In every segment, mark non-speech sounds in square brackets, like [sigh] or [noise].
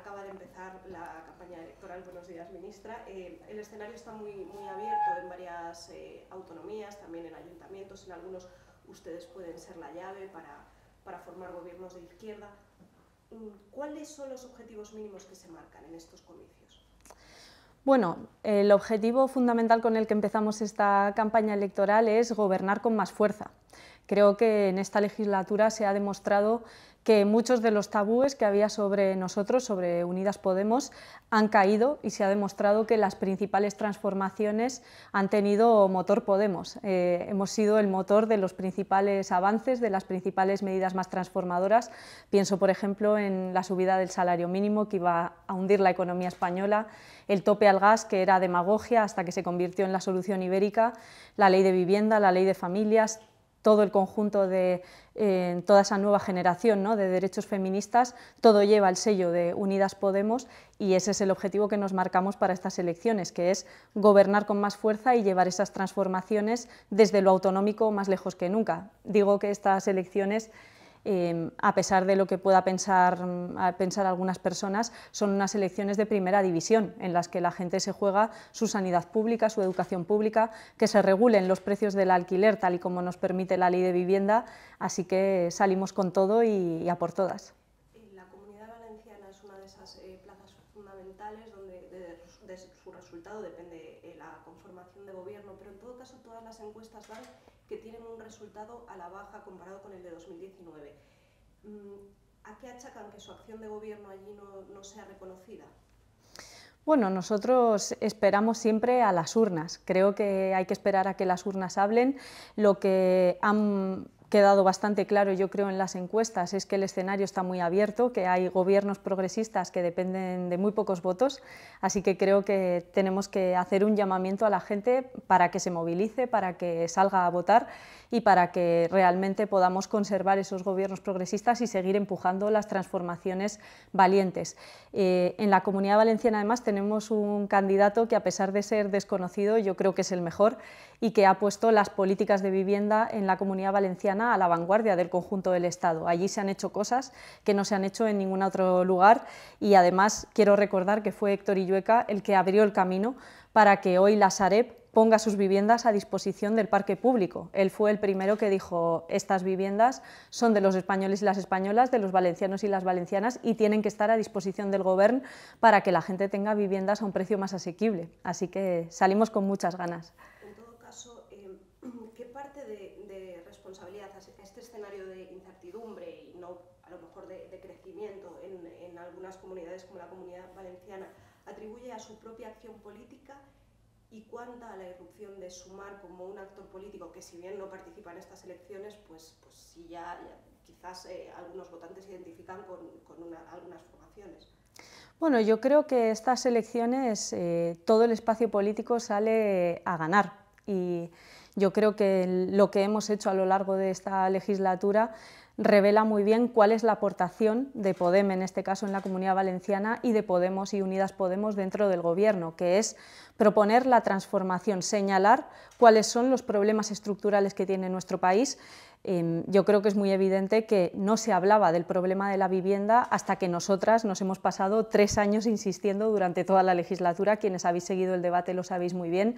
acaba de empezar la campaña electoral Buenos Días Ministra. Eh, el escenario está muy, muy abierto en varias eh, autonomías, también en ayuntamientos, en algunos ustedes pueden ser la llave para, para formar gobiernos de izquierda. Mm, ¿Cuáles son los objetivos mínimos que se marcan en estos comicios? Bueno, el objetivo fundamental con el que empezamos esta campaña electoral es gobernar con más fuerza. Creo que en esta legislatura se ha demostrado que muchos de los tabúes que había sobre nosotros, sobre Unidas Podemos, han caído y se ha demostrado que las principales transformaciones han tenido motor Podemos. Eh, hemos sido el motor de los principales avances, de las principales medidas más transformadoras. Pienso, por ejemplo, en la subida del salario mínimo que iba a hundir la economía española, el tope al gas que era demagogia hasta que se convirtió en la solución ibérica, la ley de vivienda, la ley de familias, todo el conjunto de eh, toda esa nueva generación ¿no? de derechos feministas, todo lleva el sello de Unidas Podemos y ese es el objetivo que nos marcamos para estas elecciones, que es gobernar con más fuerza y llevar esas transformaciones desde lo autonómico más lejos que nunca. Digo que estas elecciones Em, a pesar de lo que pueda pensar, algunas personas, son unas elecciones de primera división en las que la gente se juega su sanidad pública, su educación pública, que se regulen los precios del alquiler tal y como nos permite la ley de vivienda, así que salimos con todo y a por todas. pero en todo caso todas las encuestas van que tienen un resultado a la baja comparado con el de 2019. Mm, ¿A qué achacan que su acción de gobierno allí no sea reconocida? Bueno, nosotros esperamos siempre a las urnas. Creo que hay que esperar a que las urnas hablen. Lo que han quedado bastante claro, yo creo, en las encuestas, es que el escenario está muy abierto, que hay gobiernos progresistas que dependen de muy pocos votos, así que creo que tenemos que hacer un llamamiento a la gente para que se movilice, para que salga a votar y para que realmente podamos conservar esos gobiernos progresistas y seguir empujando las transformaciones valientes. Eh, en la Comunidad Valenciana, además, tenemos un candidato que, a pesar de ser desconocido, yo creo que es el mejor y que ha puesto las políticas de vivienda en la Comunidad Valenciana a la vanguardia del conjunto del Estado. Allí se han hecho cosas que no se han hecho en ningún otro lugar y, además, quiero recordar que fue Héctor Illueca el que abrió el camino para que hoy la Sareb ponga sus viviendas a disposición del parque público. Él fue el primero que dijo, estas viviendas son de los españoles y las españolas, de los valencianos y las valencianas y tienen que estar a disposición del gobierno para que la gente tenga viviendas a un precio más asequible. Así que salimos con muchas ganas. En todo caso, em, ¿qué parte de, de responsabilidad este escenario de incertidumbre y no a lo mejor de, crecimiento en, en algunas comunidades como la comunidad valenciana atribuye a su propia acción política? y cuánta la irrupción de Sumar como un actor político que si bien no participa en estas elecciones, pues, pues sí ya, quizás eh, algunos votantes se identifican con, algunas formaciones. Bueno, yo creo que estas elecciones eh, todo el espacio político sale a ganar y yo creo que lo que hemos hecho a lo largo de esta legislatura revela muy bien cuál es la aportación de Podem, en este caso en la Comunidad Valenciana, y de Podemos y Unidas Podemos dentro del Gobierno, que es proponer la transformación, señalar cuáles son los problemas estructurales que tiene nuestro país. Em, yo creo que es muy evidente que no se hablaba del problema de la vivienda hasta que nosotras nos hemos pasado tres años insistiendo durante toda la legislatura. Quienes habéis seguido el debate lo sabéis muy bien.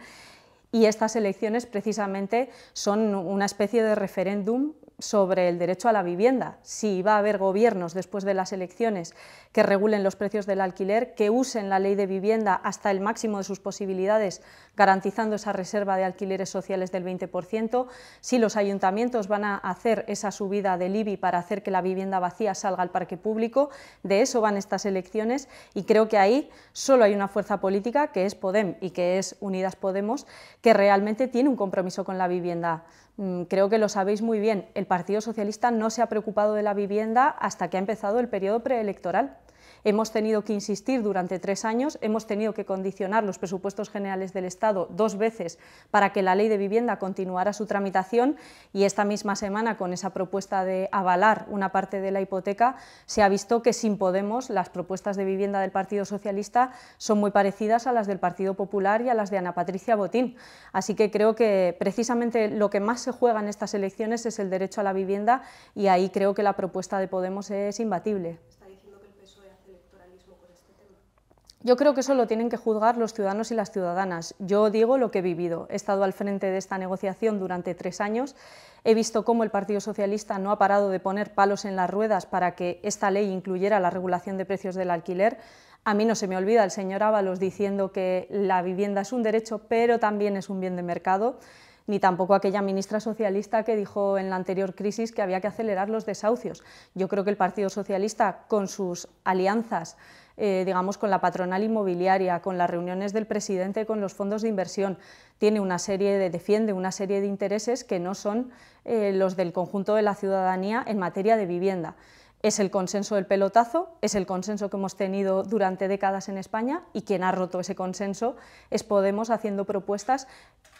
Y estas elecciones precisamente son una especie de referéndum sobre el derecho a la vivienda, si va a haber gobiernos después de las elecciones que regulen los precios del alquiler, que usen la ley de vivienda hasta el máximo de sus posibilidades, garantizando esa reserva de alquileres sociales del 20%, si los ayuntamientos van a hacer esa subida del IBI para hacer que la vivienda vacía salga al parque público, de eso van estas elecciones y creo que ahí solo hay una fuerza política que es Podem y que es Unidas Podemos, que realmente tiene un compromiso con la vivienda Mm, creo que lo sabéis muy bien, el Partido Socialista no se ha preocupado de la vivienda hasta que ha empezado el periodo preelectoral. Hemos tenido que insistir durante tres años, hemos tenido que condicionar los presupuestos generales del Estado dos veces para que la ley de vivienda continuara su tramitación y esta misma semana, con esa propuesta de avalar una parte de la hipoteca, se ha visto que sin Podemos las propuestas de vivienda del Partido Socialista son muy parecidas a las del Partido Popular y a las de Ana Patricia Botín. Así que creo que precisamente lo que más se juega en estas elecciones es el derecho a la vivienda y ahí creo que la propuesta de Podemos es imbatible. Yo creo que eso lo tienen que juzgar los ciudadanos y las ciudadanas. Yo digo lo que he vivido. He estado al frente de esta negociación durante tres años. He visto cómo el Partido Socialista no ha parado de poner palos en las ruedas para que esta ley incluyera la regulación de precios del alquiler. A mí no se me olvida el señor Ábalos diciendo que la vivienda es un derecho, pero también es un bien de mercado ni tampoco aquella ministra socialista que dijo en la anterior crisis que había que acelerar los desahucios. Yo creo que el Partido Socialista, con sus alianzas eh, digamos, con la patronal inmobiliaria, con las reuniones del presidente, con los fondos de inversión. Tiene una serie de, defiende una serie de intereses que no son eh, los del conjunto de la ciudadanía en materia de vivienda. Es el consenso del pelotazo, es el consenso que hemos tenido durante décadas en España y quien ha roto ese consenso es Podemos haciendo propuestas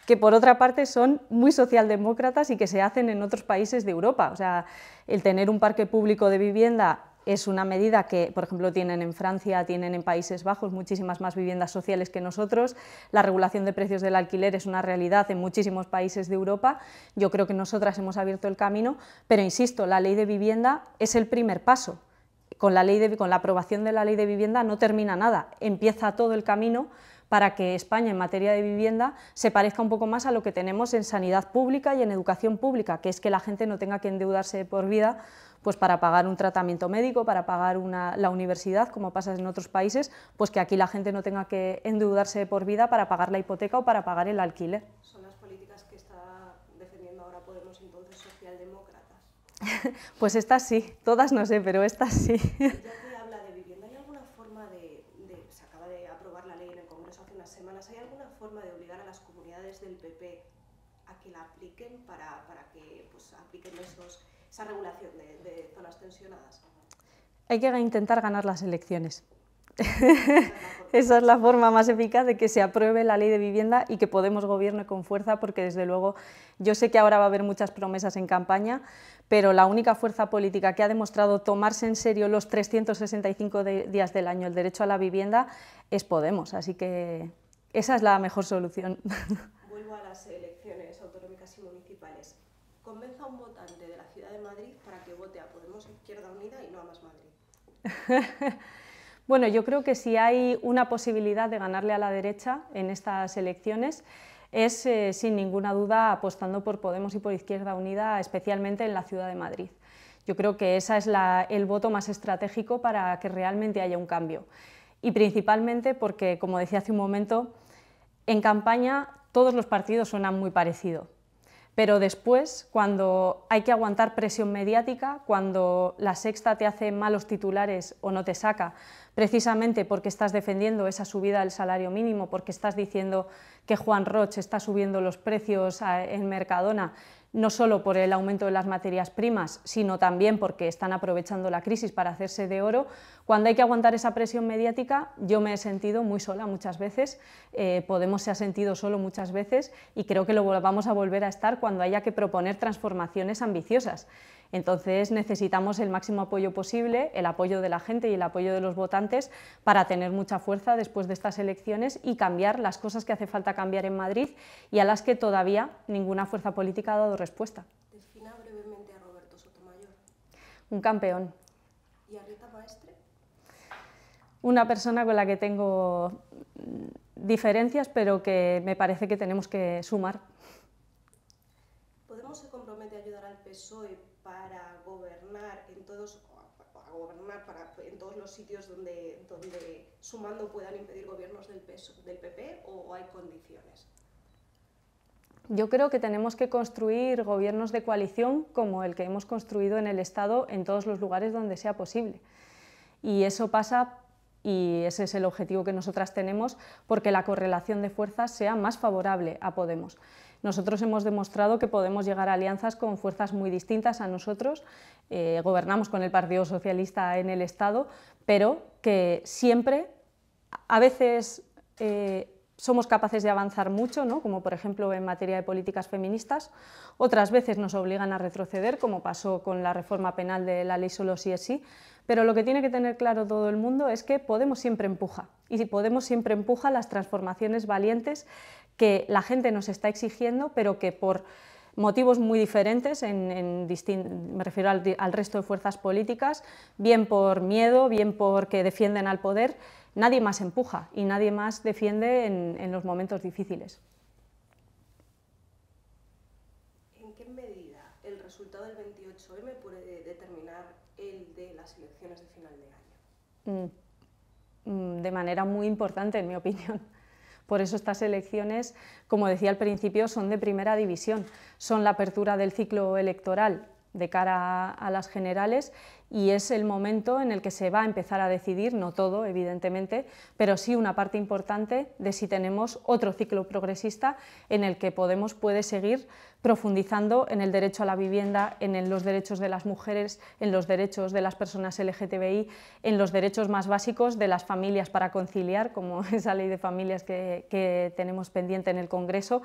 que por otra parte son muy socialdemócratas y que se hacen en otros países de Europa. O sea, el tener un parque público de vivienda es una medida que, por ejemplo, tienen en Francia, tienen en Países Bajos muchísimas más viviendas sociales que nosotros. La regulación de precios del alquiler es una realidad en muchísimos países de Europa. Yo creo que nosotras hemos abierto el camino, pero insisto, la ley de vivienda es el primer paso. Con la, ley con la aprobación de la ley de vivienda no termina nada, empieza todo el camino para que España en materia de vivienda se parezca un poco más a lo que tenemos en sanidad pública y en educación pública, que es que la gente no tenga que endeudarse por vida pues para pagar un tratamiento médico, para pagar una, la universidad, como pasa en otros países, pues que aquí la gente no tenga que endeudarse por vida para pagar la hipoteca o para pagar el alquiler. Son las políticas que está defendiendo ahora Podemos entonces socialdemócratas. [laughs] pues estas sí, todas no sé, pero estas sí. Ya que [laughs] habla de vivienda, ¿hay alguna forma de, se acaba de aprobar la ley en el Congreso hace unas semanas, ¿hay alguna forma de obligar a las comunidades del PP a que la apliquen para, para que pues, apliquen esos, esa regulación hay que intentar ganar las elecciones. [laughs] Esa es la forma más eficaz de que se apruebe la ley de vivienda y que Podemos gobierne con fuerza, porque desde luego yo sé que ahora va a haber muchas promesas en campaña, pero la única fuerza política que ha demostrado tomarse en serio los 365 días del año el derecho a la vivienda es Podemos. Así que esa es la mejor solución. Vuelvo a las [laughs] bueno, yo creo que si hay una posibilidad de ganarle a la derecha en estas elecciones es eh, sin ninguna duda apostando por Podemos y por Izquierda Unida, especialmente en la ciudad de Madrid. Yo creo que ese es el voto más estratégico para que realmente haya un cambio. Y principalmente porque, como decía hace un momento, en campaña todos los partidos suenan muy parecidos. Pero después, cuando hay que aguantar presión mediática, cuando la sexta te hace malos titulares o no te saca, precisamente porque estás defendiendo esa subida del salario mínimo, porque estás diciendo que Juan Roche está subiendo los precios ah, en Mercadona, no solo por el aumento de las materias primas, sino también porque están aprovechando la crisis para hacerse de oro, cuando hay que aguantar esa presión mediática, yo me he sentido muy sola muchas veces, eh, Podemos se ha sentido solo muchas veces y creo que lo vamos a volver a estar cuando haya que proponer transformaciones ambiciosas. Entonces necesitamos el máximo apoyo posible, el apoyo de la gente y el apoyo de los votantes para tener mucha fuerza después de estas elecciones y cambiar las cosas que hace falta cambiar en Madrid y a las que todavía ninguna fuerza política ha dado respuesta. ¿Defina brevemente a Roberto Sotomayor. Un campeón. ¿Y a Rita Maestre? Una persona con la que tengo diferencias, pero que me parece que tenemos que sumar. ¿Podemos se compromete a ayudar al PSOE los sitios donde, donde sumando puedan impedir gobiernos del, PSOE, del PP o hay condiciones? Yo creo que tenemos que construir gobiernos de coalición como el que hemos construido en el Estado en todos los lugares donde sea posible. Y eso pasa, y ese es el objetivo que nosotras tenemos, porque la correlación de fuerzas sea más favorable a Podemos. Nosotros hemos demostrado que podemos llegar a alianzas con fuerzas muy distintas a nosotros. Eh, gobernamos con el Partido Socialista en el Estado, pero que siempre, a veces eh, somos capaces de avanzar mucho, ¿no? como por ejemplo en materia de políticas feministas, otras veces nos obligan a retroceder, como pasó con la reforma penal de la ley solo sí es sí, pero lo que tiene que tener claro todo el mundo es que Podemos siempre empuja, y Podemos siempre empuja las transformaciones valientes que la gente nos está exigiendo, pero que por motivos muy diferentes, me refiero al, resto de fuerzas políticas, bien por miedo, bien porque defienden al poder, nadie más empuja y nadie más defiende en, los momentos difíciles. ¿En qué medida el resultado del 28M puede determinar el de las elecciones de final de año? Mm, mm, de manera muy importante, en mi opinión por eso estas elecciones, como decía al principio, son de primera división, son la apertura del ciclo electoral de cara a, las generales y es el momento en el que se va a empezar a decidir, no todo evidentemente, pero sí una parte importante de si tenemos otro ciclo progresista en el que Podemos puede seguir profundizando en el derecho a la vivienda, en los derechos de las mujeres, en los derechos de las personas LGTBI, en los derechos más básicos de las familias para conciliar, como [laughs] esa ley de familias que, que tenemos pendiente en el Congreso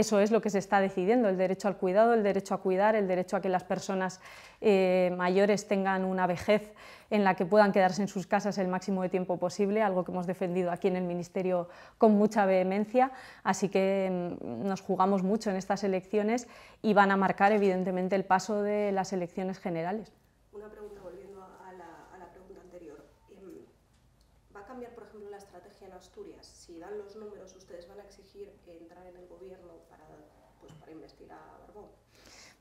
eso es lo que se está decidiendo, el derecho al cuidado, el derecho a cuidar, el derecho a que las personas eh, mayores tengan una vejez en la que puedan quedarse en sus casas el máximo de tiempo posible, algo que hemos defendido aquí en el Ministerio con mucha vehemencia, así que mm, nos jugamos mucho en estas elecciones y van a marcar evidentemente el paso de las elecciones generales. Una pregunta si dan los números, ustedes van a exigir entrar en el gobierno para, pues, para investigar a Barbón.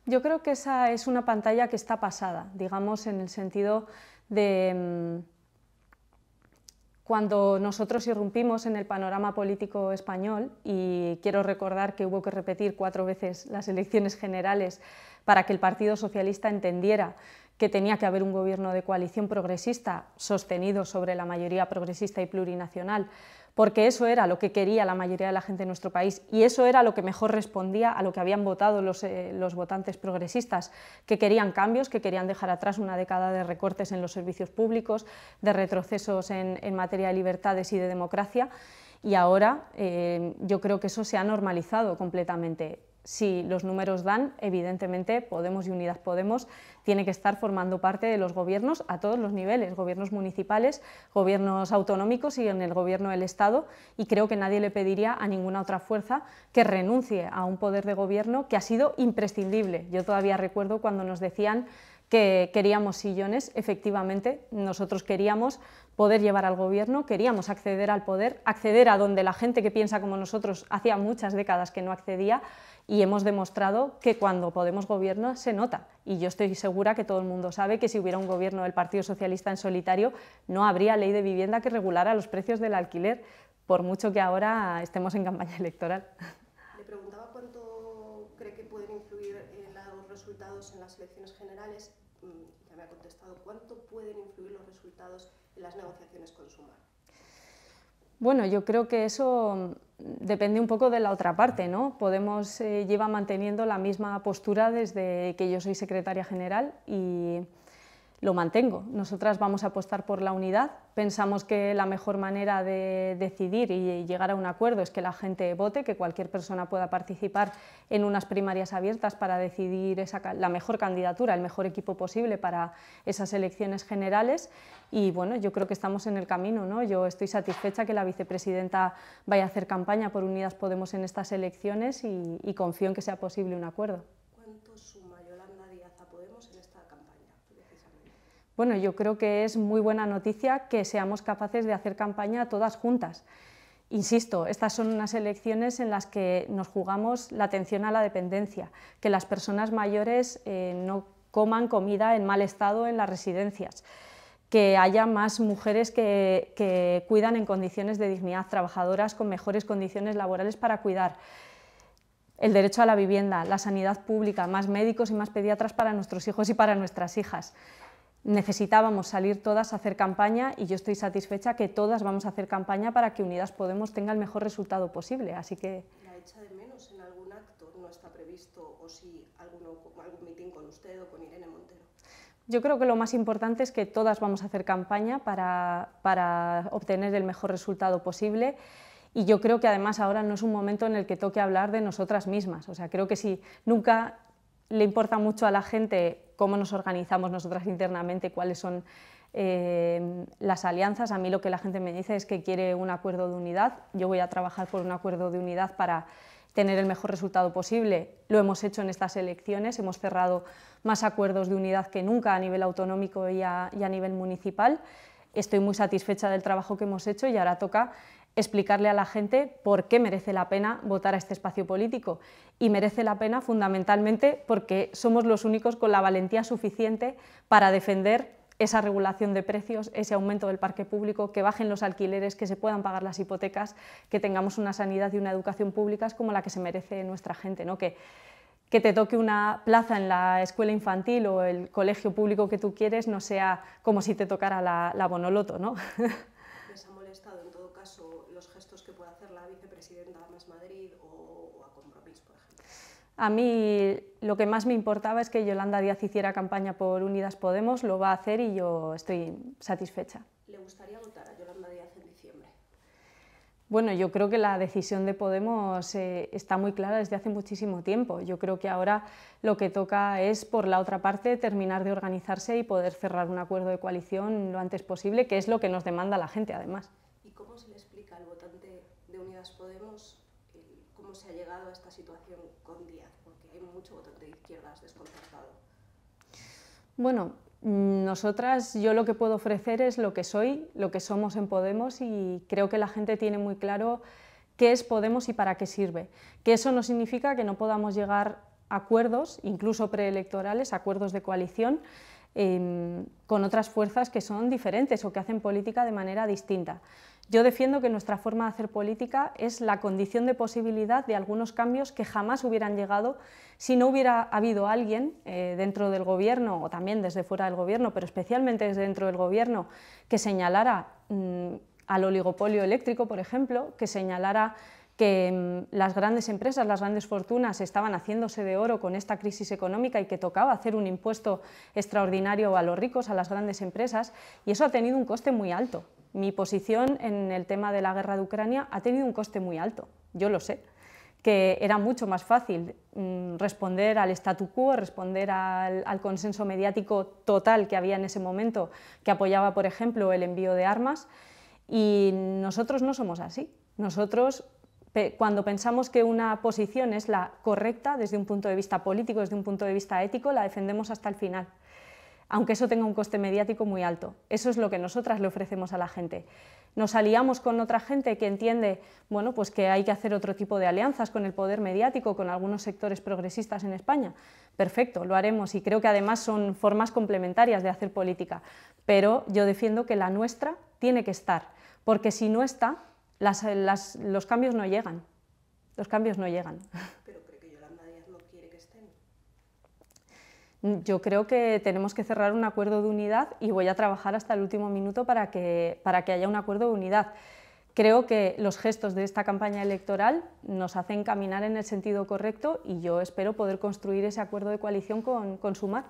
Yo creo que esa es una pantalla que está pasada, digamos, en el sentido de mm, cuando nosotros irrumpimos en el panorama político español, y quiero recordar que hubo que repetir cuatro veces las elecciones generales para que el Partido Socialista entendiera que tenía que haber un gobierno de coalición progresista sostenido sobre la mayoría progresista y plurinacional porque eso era lo que quería la mayoría de la gente de nuestro país y eso era lo que mejor respondía a lo que habían votado los, eh, los votantes progresistas, que querían cambios, que querían dejar atrás una década de recortes en los servicios públicos, de retrocesos en, materia de libertades y de democracia y ahora eh, yo creo que eso se ha normalizado completamente si los números dan, evidentemente Podemos y Unidad Podemos tiene que estar formando parte de los gobiernos a todos los niveles, gobiernos municipales, gobiernos autonómicos y en el gobierno del Estado, y creo que nadie le pediría a ninguna otra fuerza que renuncie a un poder de gobierno que ha sido imprescindible. Yo todavía recuerdo cuando nos decían que queríamos sillones, efectivamente, nosotros queríamos poder llevar al gobierno, queríamos acceder al poder, acceder a donde la gente que piensa como nosotros hacía muchas décadas que no accedía, y hemos demostrado que cuando Podemos gobierna se nota. Y yo estoy segura que todo el mundo sabe que si hubiera un gobierno del Partido Socialista en solitario, no habría ley de vivienda que regulara los precios del alquiler, por mucho que ahora estemos en campaña electoral. Le preguntaba cuánto cree que pueden influir eh, los resultados en las elecciones generales. Mm, ya me ha contestado cuánto pueden influir los resultados en las negociaciones con Sumar. Bueno, yo creo que eso mm, depende un poco de la otra parte, ¿no? Podemos eh, lleva manteniendo la misma postura desde que yo soy secretaria general y lo mantengo. Nosotras vamos a apostar por la unidad. Pensamos que la mejor manera de decidir y llegar a un acuerdo es que la gente vote, que cualquier persona pueda participar en unas primarias abiertas para decidir la mejor candidatura, el mejor equipo posible para esas elecciones generales. Y bueno, yo creo que estamos en el camino. ¿no? Yo estoy satisfecha que la vicepresidenta vaya a hacer campaña por Unidas Podemos en estas elecciones y, confío en que sea posible un acuerdo. Bueno, yo creo que es muy buena noticia que seamos capaces de hacer campaña todas juntas. Insisto, estas son unas elecciones en las que nos jugamos la atención a la dependencia, que las personas mayores eh, no coman comida en mal estado en las residencias, que haya más mujeres que cuidan en condiciones de dignidad, trabajadoras con mejores condiciones laborales para cuidar, el derecho a la vivienda, la sanidad pública, más médicos y más pediatras para nuestros hijos y para nuestras hijas necesitábamos salir todas a hacer campaña y yo estoy satisfecha que todas vamos a hacer campaña para que Unidas Podemos tenga el mejor resultado posible. Así que... ¿La echa de menos en algún acto? ¿No está previsto o algún mitin con usted o con Irene Montero? Yo creo que lo más importante es que todas vamos a hacer campaña para, para obtener el mejor resultado posible. Y yo creo que además ahora no es un momento en el que toque hablar de nosotras mismas. O sea, creo que si nunca le importa mucho a la gente cómo nos organizamos nosotras internamente, cuáles son eh, las alianzas. A mí lo que la gente me dice es que quiere un acuerdo de unidad. Yo voy a trabajar por un acuerdo de unidad para tener el mejor resultado posible. Lo hemos hecho en estas elecciones, hemos cerrado más acuerdos de unidad que nunca a nivel autonómico y a nivel municipal. Estoy muy satisfecha del trabajo que hemos hecho y ahora toca explicarle a la gente por qué merece la pena votar a este espacio político. Y merece la pena fundamentalmente porque somos los únicos con la valentía suficiente para defender esa regulación de precios, ese aumento del parque público, que bajen los alquileres, que se puedan pagar las hipotecas, que tengamos una sanidad y una educación públicas como la que se merece nuestra gente, ¿no? Que, que te toque una plaza en la escuela infantil o el colegio público que tú quieres no sea como si te tocara la, bonoloto, ¿no? [laughs] A mí lo que más me importaba es que Yolanda Díaz hiciera campaña por Unidas Podemos, lo va a hacer y yo estoy satisfecha. ¿Le gustaría votar a Yolanda Díaz en diciembre? Bueno, yo creo que la decisión de Podemos eh, está muy clara desde hace muchísimo tiempo. Yo creo que ahora lo que toca es, por la otra parte, terminar de organizarse y poder cerrar un acuerdo de coalición lo antes posible, que es lo que nos demanda la gente, además. ¿Y cómo se le explica al votante de Unidas Podemos cómo se ha llegado a esta situación? de Bueno, nosotras yo lo que puedo ofrecer es lo que soy, lo que somos en Podemos y creo que la gente tiene muy claro qué es Podemos y para qué sirve. Que eso no significa que no podamos llegar a acuerdos, incluso preelectorales, acuerdos de coalición, em, con otras fuerzas que son diferentes o que hacen política de manera distinta. Yo defiendo que nuestra forma de hacer política es la condición de posibilidad de algunos cambios que jamás hubieran llegado si no hubiera habido alguien eh, dentro del gobierno o también desde fuera del gobierno, pero especialmente desde dentro del gobierno, que señalara mm, al oligopolio eléctrico, por ejemplo, que señalara que mm, las grandes empresas, las grandes fortunas estaban haciéndose de oro con esta crisis económica y que tocaba hacer un impuesto extraordinario a los ricos, a las grandes empresas, y eso ha tenido un coste muy alto mi posición en el tema de la guerra de Ucrania ha tenido un coste muy alto, yo lo sé, que era mucho más fácil mm, responder al statu quo, responder al, consenso mediático total que había en ese momento, que apoyaba, por ejemplo, el envío de armas, y nosotros no somos así. Nosotros, cuando pensamos que una posición es la correcta desde un punto de vista político, desde un punto de vista ético, la defendemos hasta el final aunque eso tenga un coste mediático muy alto. Eso es lo que nosotras le ofrecemos a la gente. Nos aliamos con otra gente que entiende bueno, pues que hay que hacer otro tipo de alianzas con el poder mediático, con algunos sectores progresistas en España. Perfecto, lo haremos y creo que además son formas complementarias de hacer política. Pero yo defiendo que la nuestra tiene que estar, porque si no está, los cambios no llegan. Los cambios no llegan. [laughs] yo creo que tenemos que cerrar un acuerdo de unidad y voy a trabajar hasta el último minuto para que, para que haya un acuerdo de unidad. Creo que los gestos de esta campaña electoral nos hacen caminar en el sentido correcto y yo espero poder construir ese acuerdo de coalición con, con Sumar.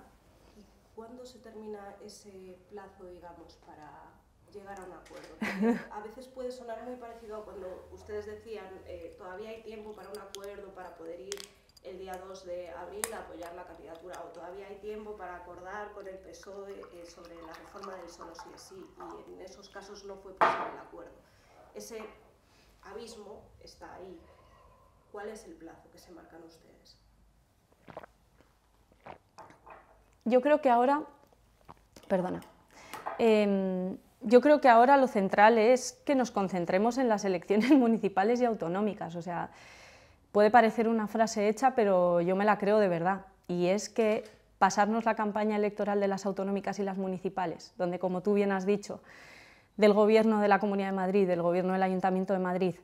¿Cuándo se termina ese plazo, digamos, para llegar a un acuerdo? [laughs] a veces puede sonar muy parecido a cuando ustedes decían eh, todavía hay tiempo para un acuerdo, para poder ir el día 2 de abril apoyar la candidatura o todavía hay tiempo para acordar con el PSOE eh, sobre la reforma del solo sí es sí y en esos casos no fue posible el acuerdo. Ese abismo está ahí. ¿Cuál es el plazo que se marcan ustedes? Yo creo que ahora, perdona, em, yo creo que ahora lo central es que nos concentremos en las elecciones [laughs] municipales y autonómicas, o sea, Puede parecer una frase hecha, pero yo me la creo de verdad. Y es que pasarnos la campaña electoral de las autonómicas y las municipales, donde, como tú bien has dicho, del Gobierno de la Comunidad de Madrid, del Gobierno del Ayuntamiento de Madrid,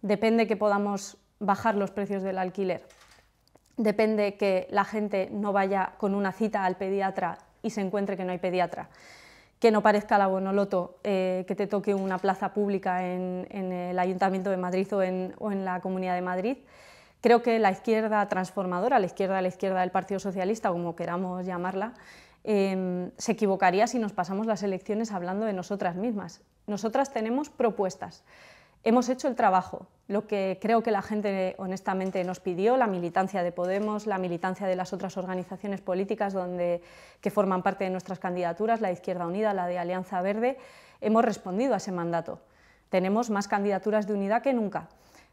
depende que podamos bajar los precios del alquiler, depende que la gente no vaya con una cita al pediatra y se encuentre que no hay pediatra, que no parezca la bonoloto, eh, que te toque una plaza pública en, el Ayuntamiento de Madrid o o en la Comunidad de Madrid. Creo que la izquierda transformadora, la izquierda la izquierda del Partido Socialista, como queramos llamarla, em, se equivocaría si nos pasamos las elecciones hablando de nosotras mismas. Nosotras tenemos propuestas, hemos hecho el trabajo, lo que creo que la gente honestamente nos pidió, la militancia de Podemos, la militancia de las otras organizaciones políticas donde, que forman parte de nuestras candidaturas, la Izquierda Unida, la de Alianza Verde, hemos respondido a ese mandato. Tenemos más candidaturas de unidad que nunca,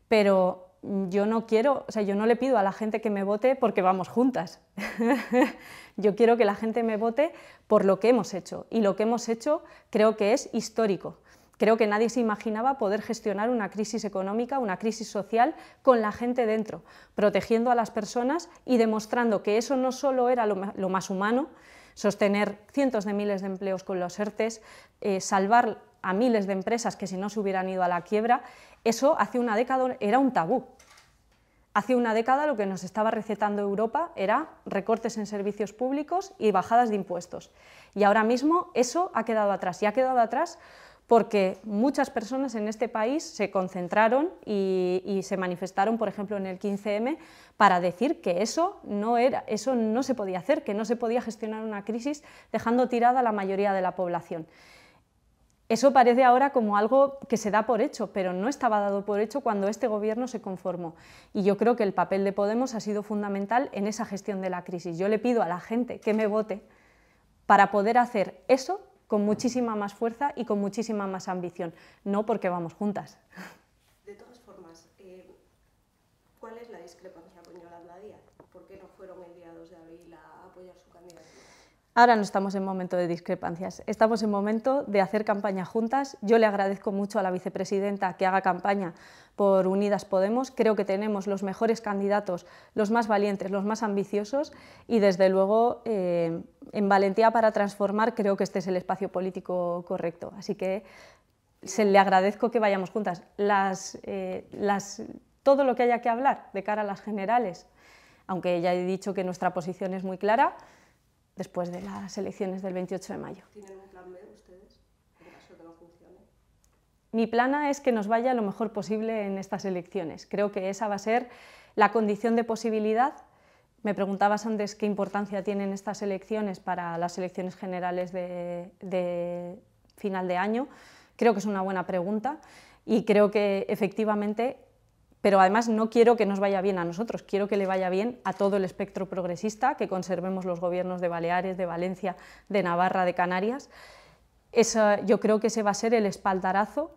pero yo no quiero, o sea, yo no le pido a la gente que me vote porque vamos juntas. [laughs] yo quiero que la gente me vote por lo que hemos hecho. Y lo que hemos hecho creo que es histórico. Creo que nadie se imaginaba poder gestionar una crisis económica, una crisis social con la gente dentro, protegiendo a las personas y demostrando que eso no solo era lo, más humano, sostener cientos de miles de empleos con los ERTES, eh, salvar a miles de empresas que si no se hubieran ido a la quiebra, eso hace una década era un tabú. Hace una década lo que nos estaba recetando Europa era recortes en servicios públicos y bajadas de impuestos. Y ahora mismo eso ha quedado atrás. Y ha quedado atrás porque muchas personas en este país se concentraron y, se manifestaron, por ejemplo, en el 15M, para decir que eso no, era, eso no se podía hacer, que no se podía gestionar una crisis dejando tirada a la mayoría de la población. Eso parece ahora como algo que se da por hecho, pero no estaba dado por hecho cuando este gobierno se conformó. Y yo creo que el papel de Podemos ha sido fundamental en esa gestión de la crisis. Yo le pido a la gente que me vote para poder hacer eso con muchísima más fuerza y con muchísima más ambición, no porque vamos juntas. De todas formas, eh, ¿cuál es la discrepancia con Yolanda Díaz? ¿Por qué no fueron el de abril a apoyar su candidatura? Ahora no estamos en momento de discrepancias, estamos en momento de hacer campaña juntas. Yo le agradezco mucho a la vicepresidenta que haga campaña por Unidas Podemos. Creo que tenemos los mejores candidatos, los más valientes, los más ambiciosos y desde luego eh, en valentía para transformar creo que este es el espacio político correcto. Así que se le agradezco que vayamos juntas. Eh, todo lo que haya que hablar de cara a las generales, aunque ya he dicho que nuestra posición es muy clara, después de las elecciones del 28 de mayo. ¿Tienen un plan B ustedes en caso que no funcione? Mi plana es que nos vaya lo mejor posible en estas elecciones. Creo que esa va a ser la condición de posibilidad. Me preguntabas antes qué importancia tienen estas elecciones para las elecciones generales de final de año. Creo que es una buena pregunta y creo que efectivamente pero además no quiero que nos vaya bien a nosotros, quiero que le vaya bien a todo el espectro progresista, que conservemos los gobiernos de Baleares, de Valencia, de Navarra, de Canarias. yo creo que ese va a ser el espaldarazo,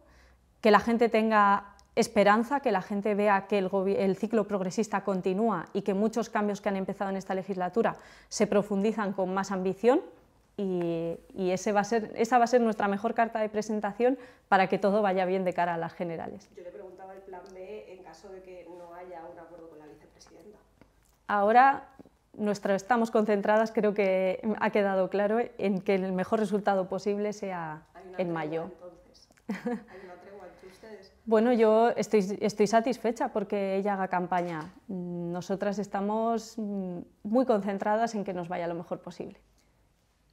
que la gente tenga esperanza, que la gente vea que el ciclo progresista continúa y que muchos cambios que han empezado en esta legislatura se profundizan con más ambición y, esa va a ser nuestra mejor carta de presentación para que todo vaya bien de cara a las generales. Yo le preguntaba el plan B en caso de que no haya un acuerdo con la vicepresidenta. Ahora estamos concentradas, creo que ha quedado claro, en que el mejor resultado posible sea en mayo. [laughs] Bueno, yo estoy satisfecha porque ella haga campaña. Nosotras estamos muy concentradas en que nos vaya lo mejor posible.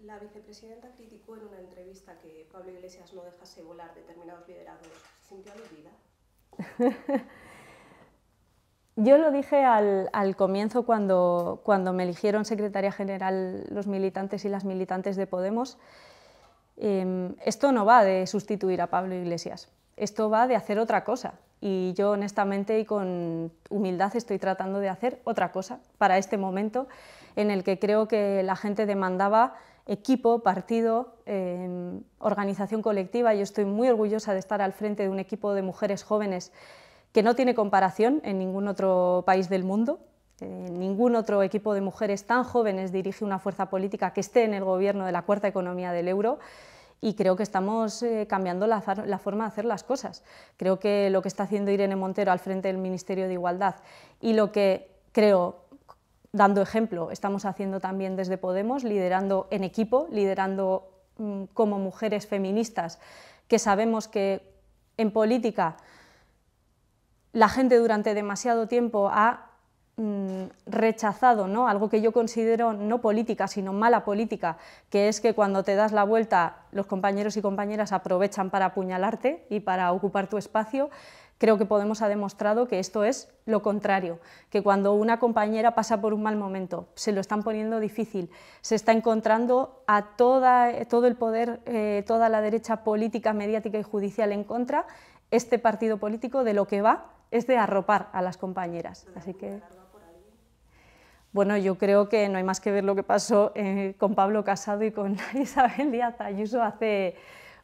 La vicepresidenta criticó en una entrevista que Pablo Iglesias no dejase volar determinados liderados. ¿Se sintió aludida? [laughs] Yo lo dije al, comienzo cuando, cuando, me eligieron secretaria general los militantes y las militantes de Podemos. Em, esto no va de sustituir a Pablo Iglesias, esto va de hacer otra cosa. Y yo honestamente y con humildad estoy tratando de hacer otra cosa para este momento en el que creo que la gente demandaba equipo, partido, em, organización colectiva. Yo estoy muy orgullosa de estar al frente de un equipo de mujeres jóvenes que no tiene comparación en ningún otro país del mundo. Eh, ningún otro equipo de mujeres tan jóvenes dirige una fuerza política que esté en el gobierno de la cuarta economía del euro y creo que estamos eh, cambiando la, la, forma de hacer las cosas. Creo que lo que está haciendo Irene Montero al frente del Ministerio de Igualdad y lo que creo dando ejemplo. Estamos haciendo también desde Podemos, liderando en equipo, liderando mm, como mujeres feministas, que sabemos que en política la gente durante demasiado tiempo ha mm, rechazado ¿no? algo que yo considero no política, sino mala política, que es que cuando te das la vuelta los compañeros y compañeras aprovechan para apuñalarte y para ocupar tu espacio creo que Podemos ha demostrado que esto es lo contrario, que cuando una compañera pasa por un mal momento, se lo están poniendo difícil, se está encontrando a toda, todo el poder, eh, toda la derecha política, mediática y judicial en contra, este partido político de lo que va es de arropar a las compañeras. Así que... Bueno, yo creo que no hay más que ver lo que pasó eh, con Pablo Casado y con [laughs] Isabel Díaz Ayuso hace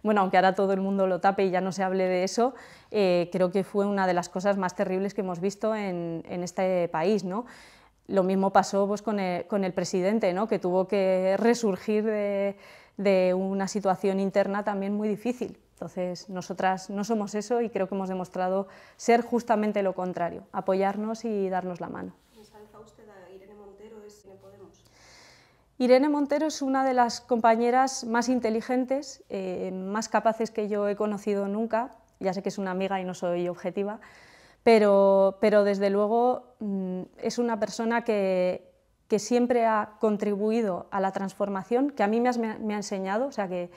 bueno, aunque ahora todo el mundo lo tape y ya no se hable de eso, eh, creo que fue una de las cosas más terribles que hemos visto en, este país, Lo mismo pasó pues, con, el, presidente, ¿no? que tuvo que resurgir de, de una situación interna también muy difícil. Entonces, nosotras no somos eso y creo que hemos demostrado ser justamente lo contrario, apoyarnos y darnos la mano. Irene Montero es una de las compañeras más inteligentes, eh, más capaces que yo he conocido nunca. Ya sé que es una amiga y no soy objetiva, pero, desde luego mm, es una persona que, siempre ha contribuido a la transformación, que a mí me, ha, me, enseñado. O sea que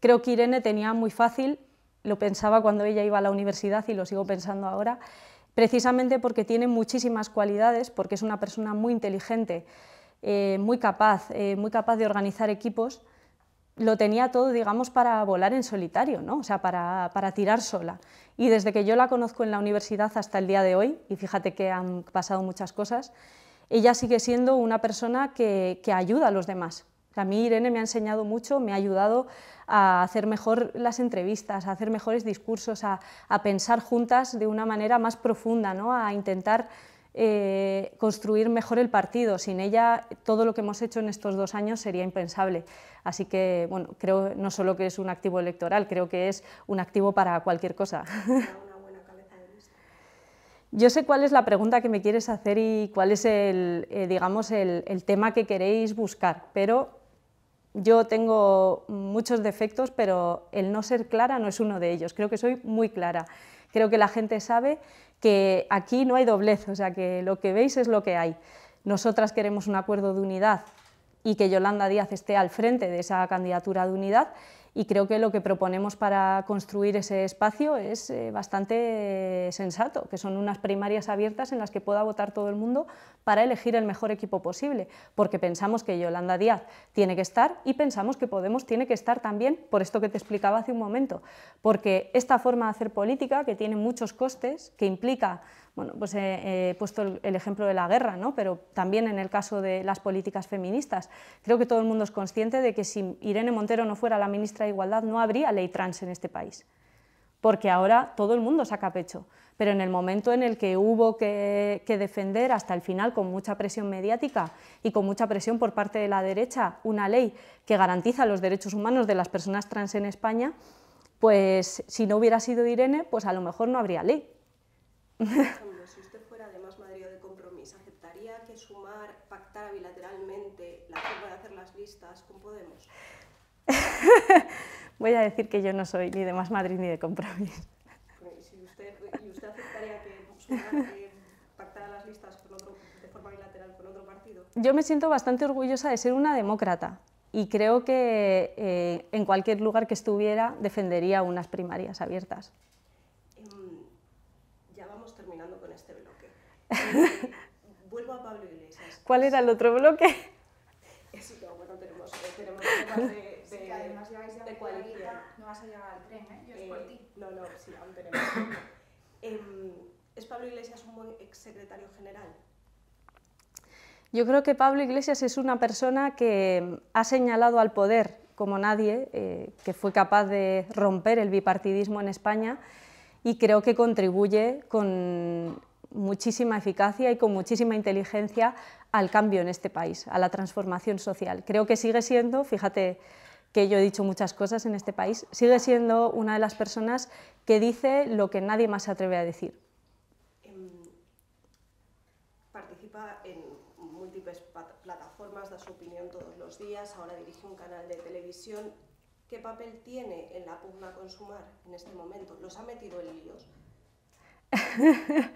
creo que Irene tenía muy fácil, lo pensaba cuando ella iba a la universidad y lo sigo pensando ahora, precisamente porque tiene muchísimas cualidades, porque es una persona muy inteligente eh, muy capaz, eh, muy capaz de organizar equipos, lo tenía todo, digamos, para volar en solitario, ¿no? sea, para, tirar sola. Y desde que yo la conozco en la universidad hasta el día de hoy, y fíjate que han pasado muchas cosas, ella sigue siendo una persona que, ayuda a los demás. a mí Irene me ha enseñado mucho, me ha ayudado a hacer mejor las entrevistas, a hacer mejores discursos, a, a pensar juntas de una manera más profunda, ¿no? a intentar eh, construir mejor el partido. Sin ella, todo lo que hemos hecho en estos dos años sería impensable. Así que, bueno, creo no solo que es un activo electoral, creo que es un activo para cualquier cosa. [laughs] Yo sé cuál es la pregunta que me quieres hacer y cuál es el, eh, digamos, el, tema que queréis buscar, pero yo tengo muchos defectos, pero el no ser clara no es uno de ellos. Creo que soy muy clara. Creo que la gente sabe que aquí no hay doblez, o sea que lo que veis es lo que hay. Nosotras queremos un acuerdo de unidad y que Yolanda Díaz esté al frente de esa candidatura de unidad y creo que lo que proponemos para construir ese espacio es eh, bastante eh, sensato, que son unas primarias abiertas en las que pueda votar todo el mundo para elegir el mejor equipo posible, porque pensamos que Yolanda Díaz tiene que estar y pensamos que Podemos tiene que estar también, por esto que te explicaba hace un momento, porque esta forma de hacer política, que tiene muchos costes, que implica bueno, pues eh, eh, he, puesto el, ejemplo de la guerra, ¿no? pero también en el caso de las políticas feministas. Creo que todo el mundo es consciente de que si Irene Montero no fuera la ministra de Igualdad, no habría ley trans en este país, porque ahora todo el mundo saca pecho. Pero en el momento en el que hubo que, que defender hasta el final, con mucha presión mediática y con mucha presión por parte de la derecha, una ley que garantiza los derechos humanos de las personas trans en España, pues si no hubiera sido Irene, pues a lo mejor no habría ley. [laughs] ejemplo, si usted fuera de Más Madrid o de Compromís, ¿aceptaría que Sumar pactara bilateralmente la forma de hacer las listas con Podemos? [laughs] Voy a decir que yo no soy ni de Más Madrid ni de Compromís. Pues, ¿Y usted aceptaría que Sumar eh, pactara las listas de forma bilateral con otro partido? Yo me siento bastante orgullosa de ser una demócrata y creo que eh, en cualquier lugar que estuviera defendería unas primarias abiertas. [laughs] Vuelvo a Pablo Iglesias. ¿Cuál era el otro bloque? ¿eh? [laughs] Sí, no, bueno, tenemos, temas de, de, que además ya de No vas a llegar al tren, ¿eh? Yo es por eh, ti. No, no, sí, aún tenemos. eh, [laughs] ¿Es Pablo Iglesias un buen exsecretario general? Yo creo que Pablo Iglesias es una persona que ha señalado al poder como nadie, eh, que fue capaz de romper el bipartidismo en España y creo que contribuye con muchísima eficacia y con muchísima inteligencia al cambio en este país, a la transformación social. Creo que sigue siendo, fíjate que yo he dicho muchas cosas en este país, sigue siendo una de las personas que dice lo que nadie más se atreve a decir. Em, participa en múltiples plataformas, da su opinión todos los días, ahora dirige un canal de televisión. ¿Qué papel tiene en la pugna consumar en este momento? ¿Los ha metido en líos? [laughs]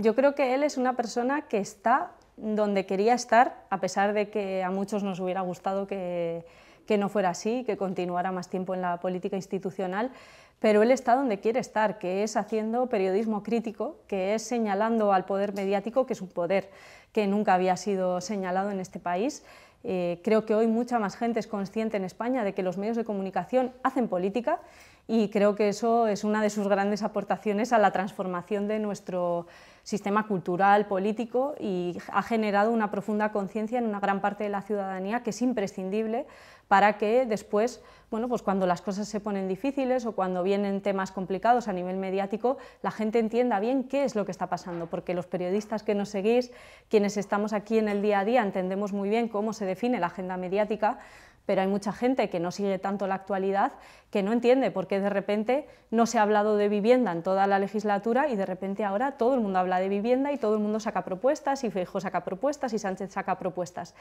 Yo creo que él es una persona que está donde quería estar, a pesar de que a muchos nos hubiera gustado que, que no fuera así, que continuara más tiempo en la política institucional, pero él está donde quiere estar, que es haciendo periodismo crítico, que es señalando al poder mediático, que es un poder que nunca había sido señalado en este país. Eh, creo que hoy mucha más gente es consciente en España de que los medios de comunicación hacen política y creo que eso es una de sus grandes aportaciones a la transformación de nuestro sistema cultural, político y ha generado una profunda conciencia en una gran parte de la ciudadanía que es imprescindible para que después, bueno, pues cuando las cosas se ponen difíciles o cuando vienen temas complicados a nivel mediático, la gente entienda bien qué es lo que está pasando, porque los periodistas que nos seguís, quienes estamos aquí en el día a día, entendemos muy bien cómo se define la agenda mediática, pero hay mucha gente que no sigue tanto la actualidad que no entiende por qué de repente no se ha hablado de vivienda en toda la legislatura y de repente ahora todo el mundo habla de vivienda y todo el mundo saca propuestas y Feijóo saca propuestas y Sánchez saca propuestas.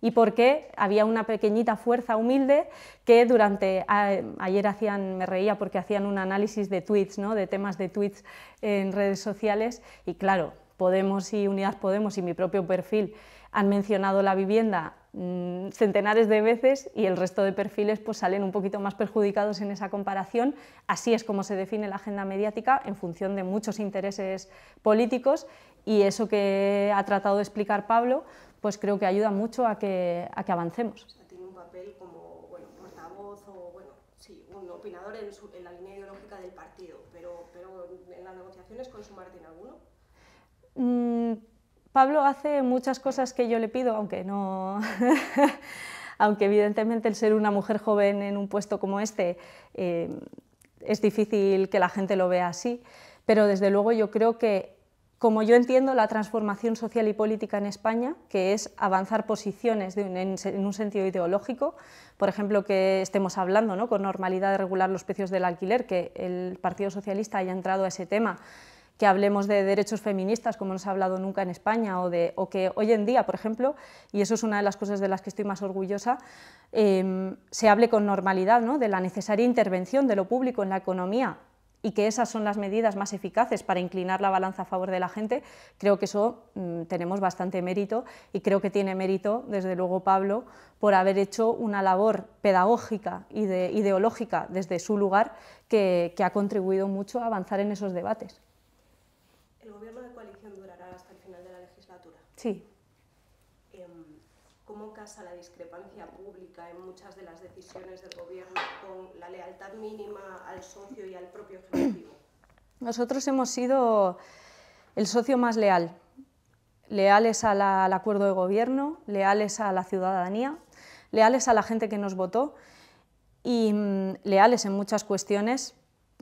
Y por qué había una pequeñita fuerza humilde que durante, ayer hacían, me reía porque hacían un análisis de tweets, ¿no? de temas de tweets en redes sociales y claro, Podemos y Unidad Podemos y mi propio perfil han mencionado la vivienda Mm, centenares de veces y el resto de perfiles pues salen un poquito más perjudicados en esa comparación. Así es como se define la agenda mediática en función de muchos intereses políticos y eso que ha tratado de explicar Pablo pues creo que ayuda mucho a que, a que avancemos. tiene un papel como bueno, portavoz o bueno, sí, un opinador en, la línea ideológica del partido, pero, en las negociaciones con su Martín alguno. Mm, Pablo hace muchas cosas que yo le pido, aunque no... [laughs] aunque evidentemente el ser una mujer joven en un puesto como este eh, es difícil que la gente lo vea así, pero desde luego yo creo que, como yo entiendo la transformación social y política en España, que es avanzar posiciones en, en, un sentido ideológico, por ejemplo, que estemos hablando ¿no? con normalidad de regular los precios del alquiler, que el Partido Socialista haya entrado a ese tema que hablemos de derechos feministas como no se ha hablado nunca en España o, de, o que hoy en día, por ejemplo, y eso es una de las cosas de las que estoy más orgullosa, em, se hable con normalidad ¿no? de la necesaria intervención de lo público en la economía y que esas son las medidas más eficaces para inclinar la balanza a favor de la gente, creo que eso mm, tenemos bastante mérito y creo que tiene mérito, desde luego, Pablo, por haber hecho una labor pedagógica y ideológica desde su lugar que ha contribuido mucho a avanzar en esos debates. ¿El gobierno de coalición durará hasta el final de la legislatura? Sí. Em, ¿Cómo casa la discrepancia pública en muchas de las decisiones del gobierno con la lealtad mínima al socio y al propio ejecutivo? Nosotros hemos sido el socio más leal, leales al acuerdo de gobierno, leales a la ciudadanía, leales a la gente que nos votó y mm, leales en muchas cuestiones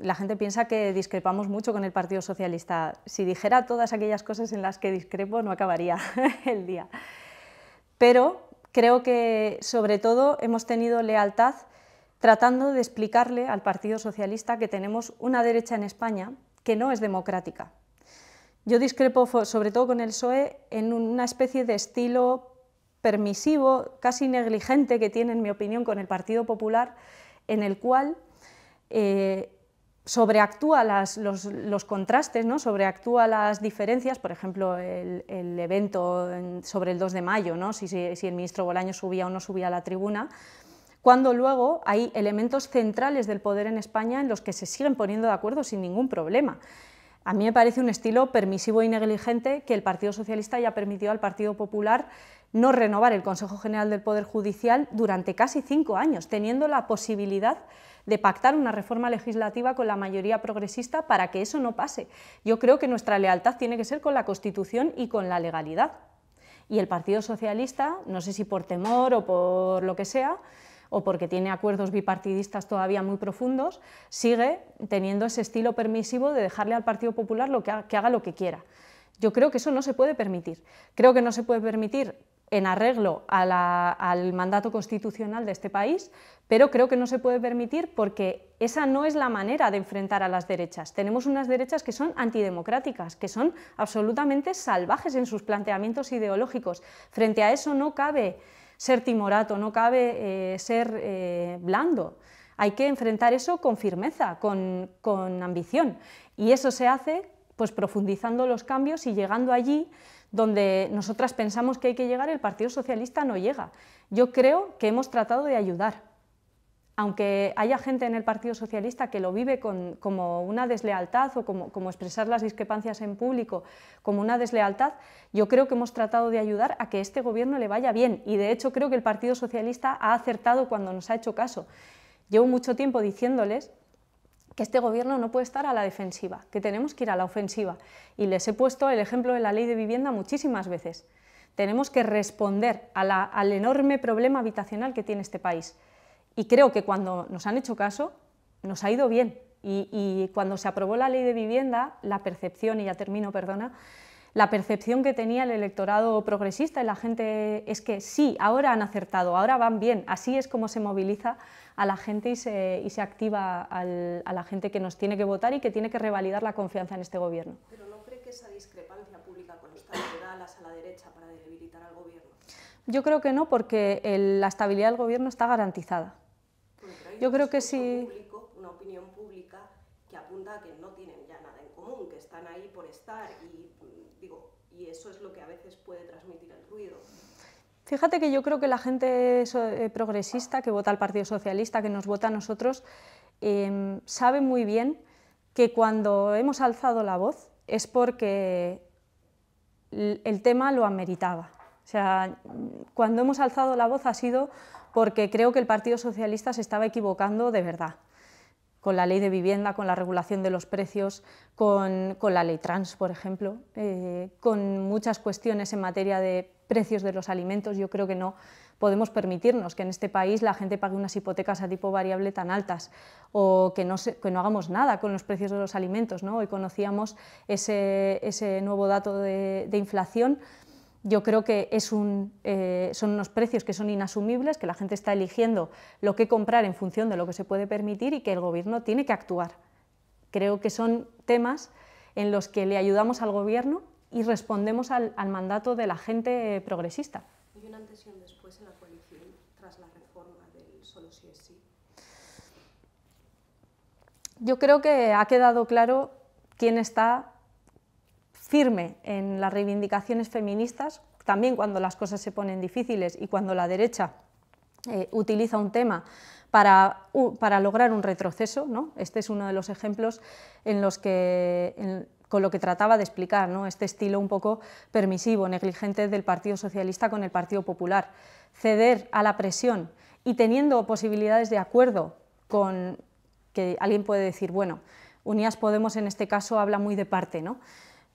la gente piensa que discrepamos mucho con el Partido Socialista. Si dijera todas aquellas cosas en las que discrepo, no acabaría [laughs] el día. Pero creo que, sobre todo, hemos tenido lealtad tratando de explicarle al Partido Socialista que tenemos una derecha en España que no es democrática. Yo discrepo sobre todo con el PSOE en una especie de estilo permisivo, casi negligente que tiene, en mi opinión, con el Partido Popular, en el cual eh, sobreactúa los, contrastes, ¿no? sobreactúa las diferencias, por ejemplo, el, evento sobre el 2 de mayo, ¿no? si, el ministro Bolaño subía o no subía a la tribuna, cuando luego hay elementos centrales del poder en España en los que se siguen poniendo de acuerdo sin ningún problema. A mí me parece un estilo permisivo y e negligente que el Partido Socialista haya permitido al Partido Popular no renovar el Consejo General del Poder Judicial durante casi cinco años, teniendo la posibilidad de pactar una reforma legislativa con la mayoría progresista para que eso no pase. Yo creo que nuestra lealtad tiene que ser con la Constitución y con la legalidad. Y el Partido Socialista, no sé si por temor o por lo que sea, o porque tiene acuerdos bipartidistas todavía muy profundos, sigue teniendo ese estilo permisivo de dejarle al Partido Popular lo que, haga, lo que quiera. Yo creo que eso no se puede permitir. Creo que no se puede permitir en arreglo al mandato constitucional de este país, pero creo que no se puede permitir porque esa no es la manera de enfrentar a las derechas. Tenemos unas derechas que son antidemocráticas, que son absolutamente salvajes en sus planteamientos ideológicos. Frente a eso no cabe ser timorato, no cabe eh, ser eh, blando. Hay que enfrentar eso con firmeza, con, con ambición. Y eso se hace pues profundizando los cambios y llegando allí donde nosotras pensamos que hay que llegar, el Partido Socialista no llega. Yo creo que hemos tratado de ayudar aunque haya gente en el Partido Socialista que lo vive como una deslealtad o como, expresar las discrepancias en público como una deslealtad, yo creo que hemos tratado de ayudar a que este gobierno le vaya bien y de hecho creo que el Partido Socialista ha acertado cuando nos ha hecho caso. Llevo mucho tiempo diciéndoles que este gobierno no puede estar a la defensiva, que tenemos que ir a la ofensiva y les he puesto el ejemplo de la ley de vivienda muchísimas veces. Tenemos que responder al enorme problema habitacional que tiene este país. Y creo que cuando nos han hecho caso, nos ha ido bien. Y, cuando se aprobó la ley de vivienda, la percepción, y ya termino, perdona, la percepción que tenía el electorado progresista y la gente es que sí, ahora han acertado, ahora van bien, así es como se moviliza a la gente y se, activa a la gente que nos tiene que votar y que tiene que revalidar la confianza en este gobierno. ¿Pero no cree que esa discrepancia pública con estabilidad a la derecha para debilitar al gobierno? Yo creo que no, porque la estabilidad del gobierno está garantizada yo creo que sí. una opinión pública que apunta a que no tienen ya nada en común, que están ahí por estar y, mm, digo, y eso es lo que a veces puede transmitir el ruido. Fíjate que yo creo que la gente eh, progresista que vota al Partido Socialista, que nos vota a nosotros, em, sabe muy bien que cuando hemos alzado la voz es porque el tema lo ameritaba. O sea, cuando hemos alzado la voz ha sido porque creo que el Partido Socialista se estaba equivocando de verdad con la ley de vivienda, con la regulación de los precios, con, la ley trans, por ejemplo, eh, con muchas cuestiones en materia de precios de los alimentos. Yo creo que no podemos permitirnos que en este país la gente pague unas hipotecas a tipo variable tan altas o que no, que no hagamos nada con los precios de los alimentos. ¿no? Hoy conocíamos ese, ese nuevo dato de, de inflación yo creo que es un, eh, son unos precios que son inasumibles, que la gente está eligiendo lo que comprar en función de lo que se puede permitir y que el gobierno tiene que actuar. Creo que son temas en los que le ayudamos al gobierno y respondemos al, mandato de la gente progresista. ¿Hay una antes después en la coalición tras la reforma del solo es sí? Yo creo que ha quedado claro quién está firme en las reivindicaciones feministas, también cuando las cosas se ponen difíciles y cuando la derecha eh, utiliza un tema para, lograr un retroceso. Este es uno de los ejemplos en los que, con lo que trataba de explicar, ¿no? este estilo un poco permisivo, negligente del Partido Socialista con el Partido Popular. Ceder a la presión y teniendo posibilidades de acuerdo con que alguien puede decir, bueno, unías Podemos en este caso habla muy de parte, ¿no?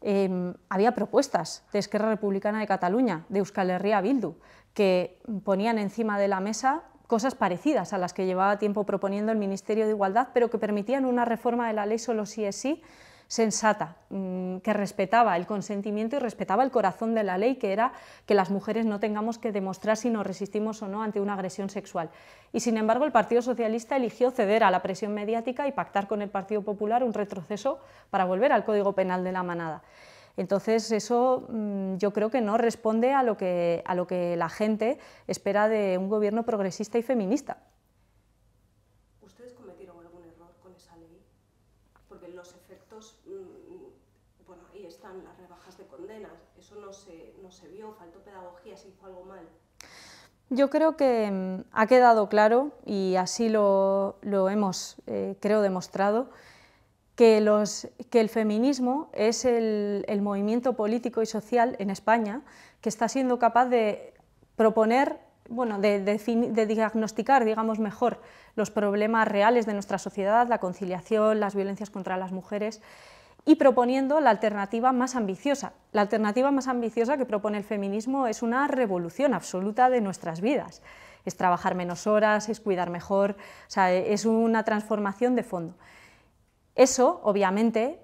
Em, había propuestas de Esquerra Republicana de Cataluña, de Euskal Herria Bildu, que ponían encima de la mesa cosas parecidas a las que llevaba tiempo proponiendo el Ministerio de Igualdad, pero que permitían una reforma de la ley solo si es sí sensata, mm, que respetaba el consentimiento y respetaba el corazón de la ley, que era que las mujeres no tengamos que demostrar si nos resistimos o no ante una agresión sexual. Y sin embargo, el Partido Socialista eligió ceder a la presión mediática y pactar con el Partido Popular un retroceso para volver al Código Penal de la Manada. Entonces, eso mm, yo creo que no responde a lo que, a lo que la gente espera de un gobierno progresista y feminista. Yo creo que mm, ha quedado claro, y así lo, hemos, eh, creo, demostrado, que, que, el feminismo es el, movimiento político y social en España que está siendo capaz de proponer bueno, de, de, diagnosticar, digamos mejor, los problemas reales de nuestra sociedad, la conciliación, las violencias contra las mujeres y proponiendo la alternativa más ambiciosa. La alternativa más ambiciosa que propone el feminismo es una revolución absoluta de nuestras vidas. Es trabajar menos horas, es cuidar mejor, es una transformación de fondo. Eso, obviamente,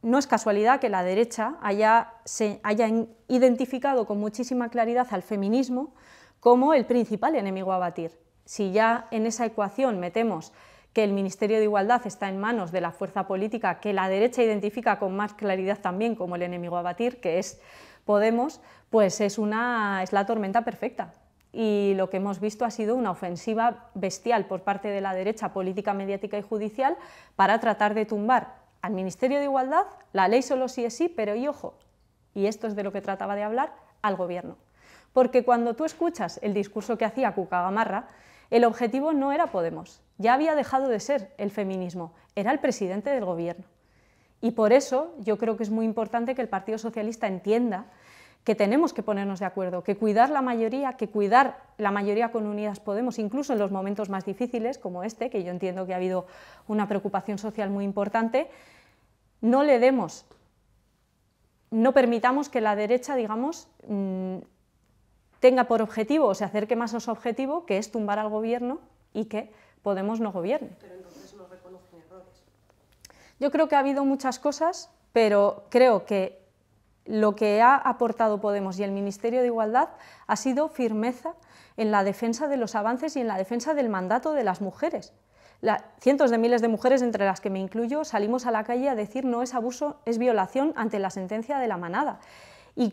no es casualidad que la derecha haya, se haya identificado con muchísima claridad al feminismo como el principal enemigo a batir. Si ya en esa ecuación metemos que el Ministerio de Igualdad está en manos de la fuerza política que la derecha identifica con más claridad también como el enemigo a batir, que es Podemos, pues es, es la tormenta perfecta. Y lo que hemos visto ha sido una ofensiva bestial por parte de la derecha política, mediática y judicial para tratar de tumbar al Ministerio de Igualdad, la ley solo sí es sí, pero y ojo, y esto es de lo que trataba de hablar, al gobierno. Porque cuando tú escuchas el discurso que hacía Gamarra, el objetivo no era Podemos, ya había dejado de ser el feminismo, era el presidente del gobierno. Y por eso yo creo que es muy importante que el Partido Socialista entienda que tenemos que ponernos de acuerdo, que cuidar la mayoría, que cuidar la mayoría con Unidas Podemos, incluso en los momentos más difíciles como este, que yo entiendo que ha habido una preocupación social muy importante, no le demos, no permitamos que la derecha, digamos, mm, tenga por objetivo o se acerque más a su objetivo, que es tumbar al gobierno y que Podemos no gobierne. Yo creo que ha habido muchas cosas, pero creo que lo que ha aportado Podemos y el Ministerio de Igualdad ha sido firmeza en la defensa de los avances y en la defensa del mandato de las mujeres. cientos de miles de mujeres, entre las que me incluyo, salimos a la calle a decir no es abuso, es violación ante la sentencia de la manada. Y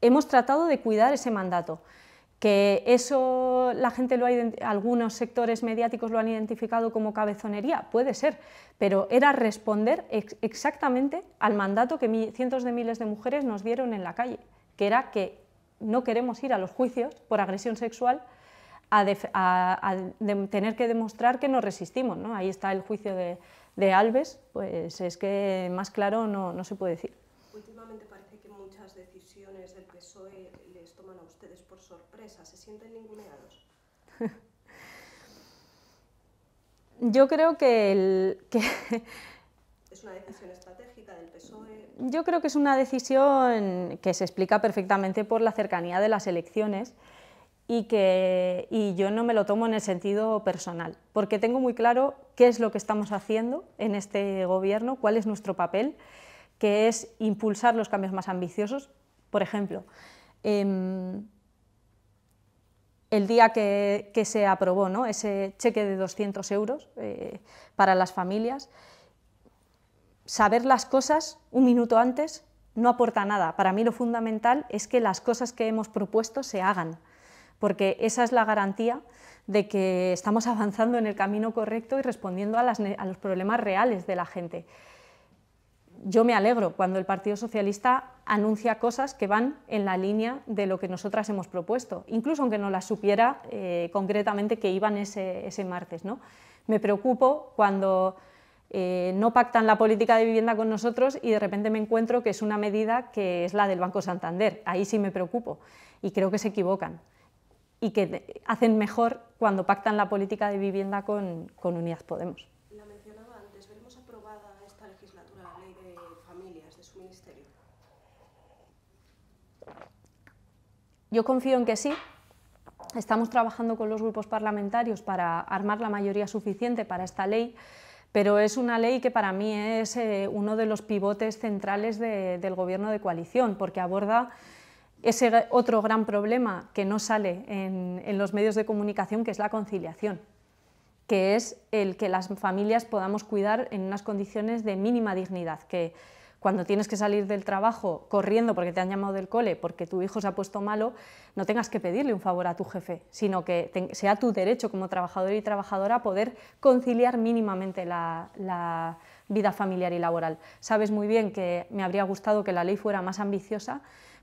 hemos tratado de cuidar ese mandato que eso la gente lo ha algunos sectores mediáticos lo han identificado como cabezonería, puede ser, pero era responder exactamente al mandato que cientos de miles de mujeres nos dieron en la calle, que era que no queremos ir a los juicios por agresión sexual a, tener que demostrar que nos resistimos, ¿no? Ahí está el juicio de, Alves, pues es que más claro no, no se puede decir. Últimamente muchas decisiones del PSOE les toman a ustedes por sorpresa? ¿Se sienten ninguneados? [laughs] Yo creo que, ¿Es una decisión estratégica del PSOE? Yo creo que es una decisión que se explica perfectamente por la cercanía de las elecciones y que y yo no me lo tomo en el sentido personal, porque tengo muy claro qué es lo que estamos haciendo en este gobierno, cuál es nuestro papel que es impulsar los cambios más ambiciosos. Por ejemplo, em, el día que, se aprobó ese cheque de 200 euros eh, para las familias, saber las cosas un minuto antes no aporta nada. Para mí lo fundamental es que las cosas que hemos propuesto se hagan, porque esa es la garantía de que estamos [laughs] avanzando en el camino correcto y respondiendo a los problemas reales de la gente yo me alegro cuando el Partido Socialista anuncia cosas que van en la línea de lo que nosotras hemos propuesto, incluso aunque no las supiera eh, concretamente que iban ese, martes. ¿no? Me preocupo cuando eh, no pactan la política de vivienda con nosotros y de repente me encuentro que es una medida que es la del Banco Santander. Ahí sí me preocupo y creo que se equivocan y que hacen mejor cuando pactan la política de vivienda con, con Unidas Podemos veremos aprobada esta legislatura la ley de familias de su ministerio. Yo confío en que sí. Estamos trabajando con los grupos parlamentarios para armar la mayoría suficiente para esta ley, pero es una ley que para mí es eh, uno de los pivotes centrales del gobierno de coalición, porque aborda ese otro gran problema que no sale en los medios de comunicación, que es la conciliación que es el que las familias podamos cuidar en unas condiciones de mínima dignidad, que cuando tienes que salir del trabajo corriendo porque te han llamado del cole, porque tu hijo se ha puesto malo, no tengas que pedirle un favor a tu jefe, sino que sea tu derecho como trabajador y trabajadora poder conciliar mínimamente la vida familiar y laboral. Sabes muy bien que me habría gustado que la ley fuera más ambiciosa,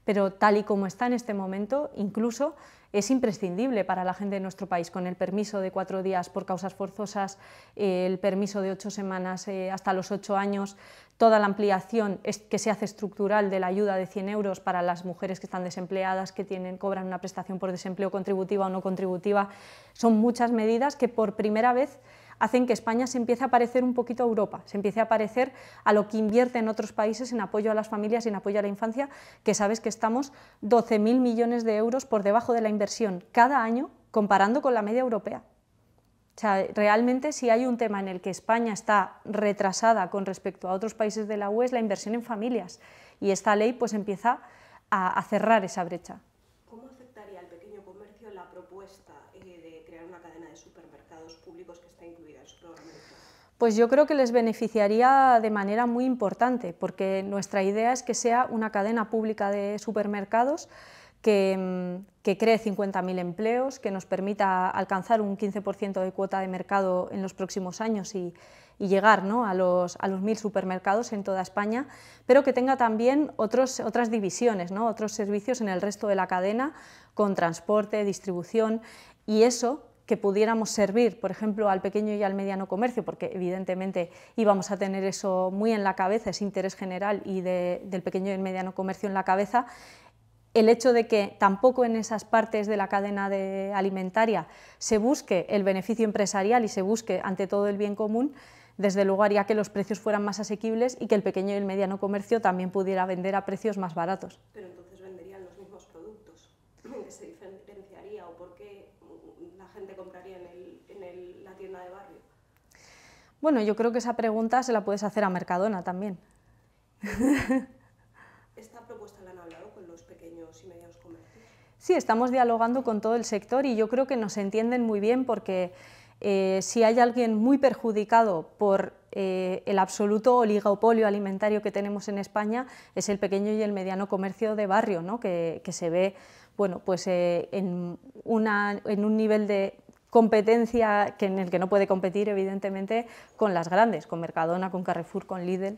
pero tal y como está en este momento, incluso es imprescindible para la gente de nuestro país, con el permiso de cuatro días por causas forzosas, eh, el permiso de ocho semanas eh, hasta los ocho años, toda la ampliación que se hace estructural de la ayuda de 100 euros para las mujeres que están desempleadas, que tienen, cobran una prestación por desempleo contributiva o no contributiva, son muchas medidas que por primera vez hacen que España se empiece a parecer un poquito a Europa, se empiece a parecer a lo que invierte en otros países en apoyo a las familias y en apoyo a la infancia, que sabes que estamos 12.000 millones de euros por debajo de la inversión cada año comparando con la media europea. O sea, realmente si hay un tema en el que España está retrasada con respecto a otros países de la UE es la inversión en familias y esta ley pues empieza a, cerrar esa brecha. ¿Cómo afectaría al pequeño comercio la propuesta eh, de una cadena de supermercados públicos que está incluida en su programa Pues yo creo que les beneficiaría de manera muy importante, porque nuestra idea es que sea una cadena pública de supermercados que, mm, cree 50.000 empleos, que nos permita alcanzar un 15% de cuota de mercado en los próximos años y, llegar a, los, a 1.000 supermercados en toda España, pero que tenga también otras divisiones, otros servicios en el resto de la cadena, con transporte, distribución, y eso que pudiéramos servir, por ejemplo, al pequeño y al mediano comercio, porque evidentemente íbamos a tener eso muy en la cabeza, ese interés general y del pequeño y el mediano comercio en la cabeza, el hecho de que tampoco en esas partes de la cadena alimentaria se busque el beneficio empresarial y se busque ante todo el bien común, desde luego haría que los precios fueran más asequibles y que el pequeño y el mediano comercio también pudiera vender a precios más baratos. Bueno, yo creo que esa pregunta se la puedes hacer a Mercadona también. [laughs] ¿Esta propuesta la han hablado con los pequeños y medianos comercios? Sí, estamos dialogando con todo el sector y yo creo que nos entienden muy bien porque eh, si hay alguien muy perjudicado por eh, el absoluto oligopolio alimentario que tenemos en España, es el pequeño y el mediano comercio de barrio, ¿no? que, se ve bueno, pues, eh, en, una, en un nivel de competencia que en el que no puede competir, evidentemente, con las grandes, con Mercadona, con Carrefour, con Lidl.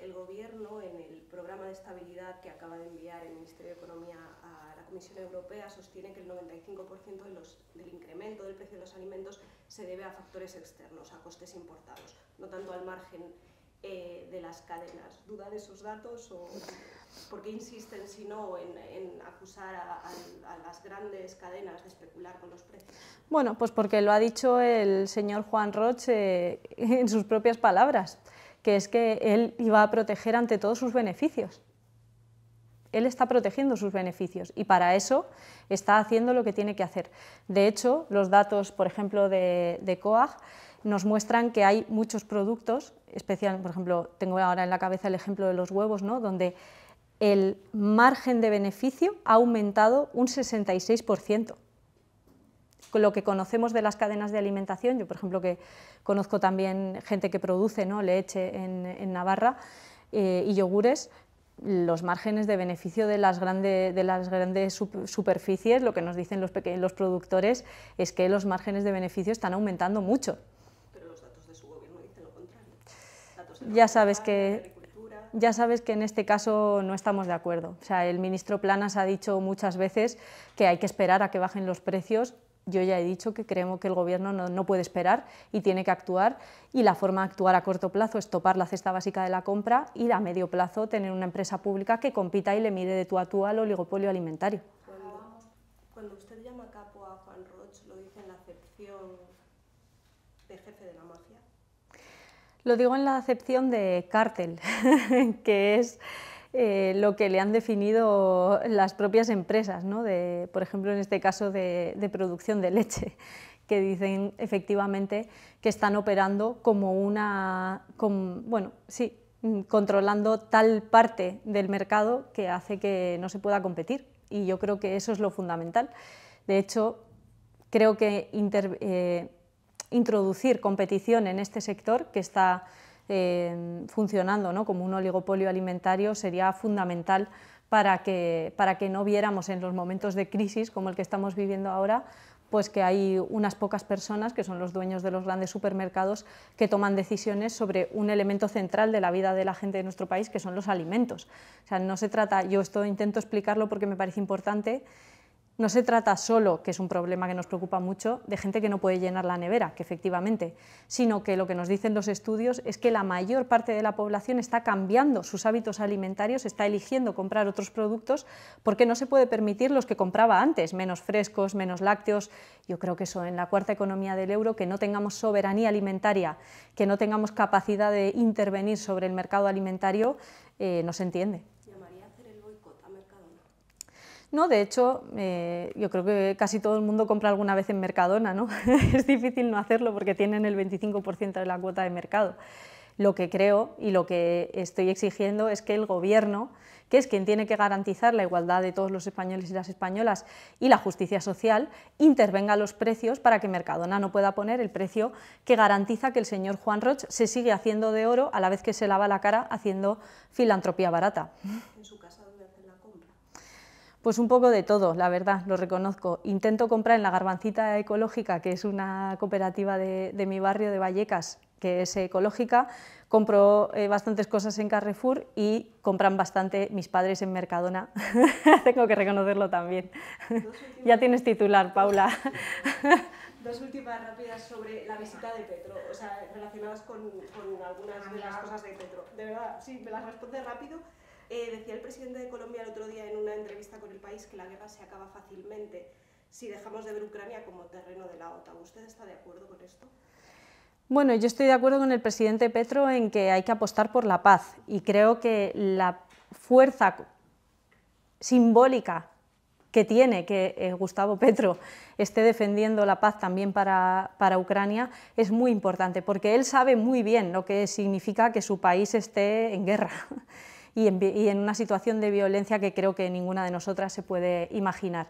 El, Gobierno, en el programa de estabilidad que acaba de enviar el Ministerio de Economía a la Comisión Europea, sostiene que el 95% del incremento del precio de los alimentos se debe a factores externos, a costes importados, no tanto al margen eh, de las cadenas. ¿Duda de esos datos o por qué insisten, si no, en, acusar a, las grandes cadenas de especular con los precios? Bueno, pues porque lo ha dicho el señor Juan Roche eh, [laughs] en sus propias palabras, que es que él iba a proteger ante todos sus beneficios. Él está protegiendo sus beneficios y para eso está haciendo lo que tiene que hacer. De hecho, los datos, por ejemplo, de COAG, nos muestran que hay muchos productos, especial, por ejemplo, tengo ahora en la cabeza el ejemplo de los huevos, ¿no? donde el margen de beneficio ha aumentado un 66%. Con lo que conocemos de las cadenas de alimentación, yo por ejemplo que conozco también gente que produce ¿no? leche en, Navarra eh, y yogures, los márgenes de beneficio de las, grandes superficies, lo que nos dicen los productores es que los márgenes de beneficio están aumentando mucho ya sabes que ya sabes que en este caso no estamos de acuerdo. O sea, el ministro Planas ha dicho muchas veces que hay que esperar a que bajen los precios. Yo ya he dicho que creemos que el Gobierno no, puede esperar y tiene que actuar. Y la forma de actuar a corto plazo es topar la cesta básica de la compra y a medio plazo tener una empresa pública que compita y le mire de tú a tú al oligopolio alimentario. Cuando, usted llama capo a Juan Roch, lo dice en la sección de jefe de la lo digo en la acepción de cártel, [laughs] que es eh, lo que le han definido las propias empresas, ¿no? de, por ejemplo, en este caso de, producción de leche, que dicen efectivamente que están operando como una, bueno, sí, controlando tal parte del mercado que hace que no se pueda competir. Y yo creo que eso es lo fundamental. De hecho, creo que eh, introducir competición en este sector que está eh, funcionando como un oligopolio alimentario sería fundamental para que, para que no viéramos en los momentos de crisis como el que estamos viviendo ahora pues que hay unas pocas personas, que son los dueños de los grandes supermercados, que toman decisiones sobre un elemento central de la vida de la gente de nuestro país, que son los alimentos. O sea, no se trata, yo esto intento explicarlo porque me parece importante, no se trata solo, que es un problema que nos preocupa mucho, de gente que no puede llenar la nevera, que efectivamente, sino que lo que nos dicen los estudios es que la mayor parte de la población está cambiando sus hábitos alimentarios, está eligiendo comprar otros productos porque no se puede permitir los que compraba antes, menos frescos, menos lácteos. Yo creo que eso en la cuarta economía del euro, que no tengamos soberanía alimentaria, que no tengamos capacidad de intervenir sobre el mercado alimentario, eh, no se entiende. No, de hecho, eh, yo creo que casi todo el mundo compra alguna vez en Mercadona, ¿no? [laughs] es difícil no hacerlo porque tienen el 25% de la cuota de mercado. Lo que creo y lo que estoy exigiendo es que el gobierno, que es quien tiene que garantizar la igualdad de todos los españoles y las españolas y la justicia social, intervenga los precios para que Mercadona no pueda poner el precio que garantiza que el señor Juan Roch se sigue haciendo de oro a la vez que se lava la cara haciendo filantropía barata. En su pues un poco de todo, la verdad, lo reconozco. Intento comprar en la Garbancita Ecológica, que es una cooperativa de, mi barrio de Vallecas, que es ecológica, compro eh, bastantes cosas en Carrefour y compran bastante mis padres en Mercadona. [laughs] Tengo que reconocerlo también. ya tienes titular, Paula. [laughs] Dos últimas rápidas sobre la visita de Petro, relacionadas con algunas de las cosas de Petro. De verdad, sí, me las responde rápido. Eh, decía el presidente de Colombia el otro día en una entrevista con el país que la guerra se acaba fácilmente si dejamos de ver Ucrania como terreno de la OTAN. ¿Usted está de acuerdo con esto? Bueno, yo estoy de acuerdo con el presidente Petro en que hay que apostar por la paz y creo que la fuerza simbólica que tiene que eh, Gustavo Petro esté defendiendo la paz también para, para, Ucrania es muy importante, porque él sabe muy bien lo que significa que su país esté en guerra y en, una situación de violencia que creo que ninguna de nosotras se puede imaginar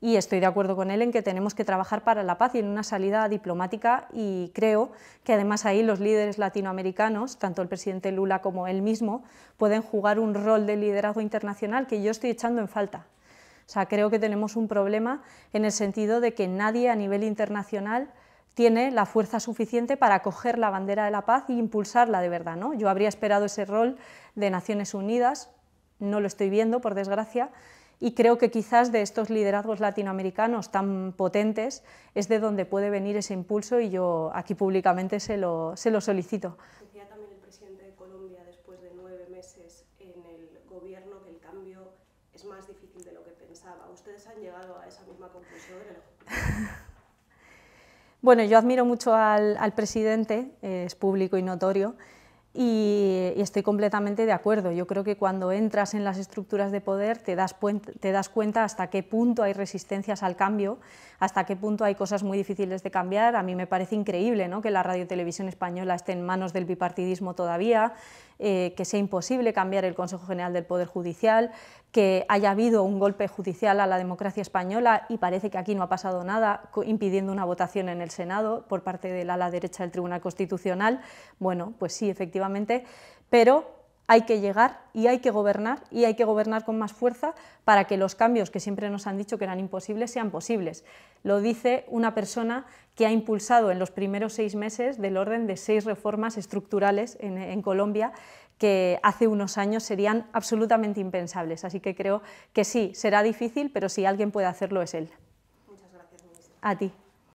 y estoy de acuerdo con él en que tenemos que trabajar para la paz y en una salida diplomática y creo que además ahí los líderes latinoamericanos, tanto el presidente Lula como él mismo, pueden jugar un rol de liderazgo internacional que yo estoy echando en falta. O sea, creo que tenemos un problema en el sentido de que nadie a nivel internacional tiene la fuerza suficiente para coger la bandera de la paz e impulsarla de verdad. ¿no? Yo habría esperado ese rol de Naciones Unidas, no lo estoy viendo, por desgracia, y creo que quizás de estos liderazgos latinoamericanos tan potentes es de donde puede venir ese impulso y yo aquí públicamente se lo, se lo solicito. Decía también el presidente de Colombia después de nueve meses en el gobierno que el cambio es más difícil de lo que pensaba. ¿Ustedes han llegado a esa misma conclusión? [laughs] [laughs] bueno, yo admiro mucho al, al presidente, es público y notorio y, estoy completamente de acuerdo. Yo creo que cuando entras en las estructuras de poder te das, te das cuenta hasta qué punto hay resistencias al cambio hasta qué punto hay cosas muy difíciles de cambiar. A mí me parece increíble ¿no? que la televisión española esté en manos del bipartidismo todavía, eh, que sea imposible cambiar el Consejo General del Poder Judicial, que haya habido un golpe judicial a la democracia española y parece que aquí no ha pasado nada, impidiendo una votación en el Senado por parte del ala derecha del Tribunal Constitucional. Bueno, pues sí, efectivamente, pero hay que llegar y hay que gobernar y hay que gobernar con más fuerza para que los cambios que siempre nos han dicho que eran imposibles sean posibles. Lo dice una persona que ha impulsado en los primeros seis meses del orden de seis reformas estructurales en, Colombia que hace unos años serían absolutamente impensables. Así que creo que sí, será difícil, pero si alguien puede hacerlo es él. Muchas gracias, A ti.